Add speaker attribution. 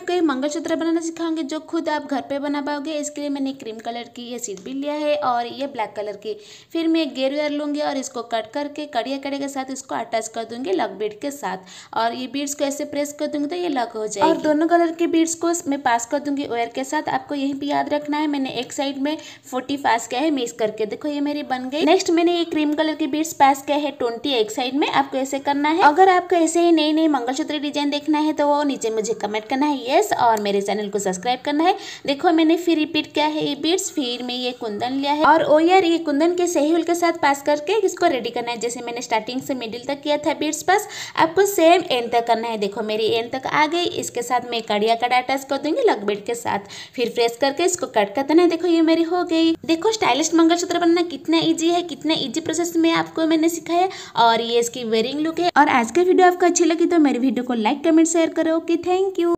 Speaker 1: आपको एक मंगलसूत्र बनाना सिखाऊंगी जो खुद आप घर पे बना पाओगे इसके लिए मैंने क्रीम कलर की ये सीट भी लिया है और ये ब्लैक कलर की फिर मैं एक गेर वेयर लूँगी और इसको कट करके कड़िया कड़े के साथ इसको अटैच कर दूँगी लग बीड के साथ और ये बीड्स को ऐसे प्रेस कर दूँगी तो ये लग हो जाए और दोनों कलर के बीड्स को मैं पास कर दूँगी वेयर के साथ आपको यहीं पर याद रखना है मैंने एक साइड में फोर्टी पास किया है मिक्स करके देखो ये मेरी बन गई नेक्स्ट मैंने ये क्रीम कलर के बीड्स पास किया है ट्वेंटी एक साइड में आपको ऐसे करना है अगर आपको ऐसे ही नई नई मंगलसूत्र डिजाइन देखना है तो वो नीचे मुझे कमेंट करना है एस और मेरे चैनल को सब्सक्राइब करना है देखो मैंने फिर रिपीट किया है ये बीट्स फिर मैं ये कुंदन लिया है और ओयर oh ये कुंदन के सही हुल के साथ पास करके इसको रेडी करना है जैसे मैंने स्टार्टिंग से मिडिल तक किया था बीट्स पास आपको सेम एंड तक करना है देखो मेरी एंड तक आ गई इसके साथ मैं कड़िया कड़ा अटैच कर दूंगी लग बीट के साथ फिर प्रेस करके इसको कट कर देना है देखो ये मेरी हो गई देखो स्टाइलिश मंगलसूत्र बनना कितना ईजी है कितना ईजी प्रोसेस में आपको मैंने सिखाया और ये इसकी वेयरिंग लुक है और आज का वीडियो आपको अच्छी लगी तो मेरी वीडियो को लाइक कमेंट शेयर करो ओके थैंक यू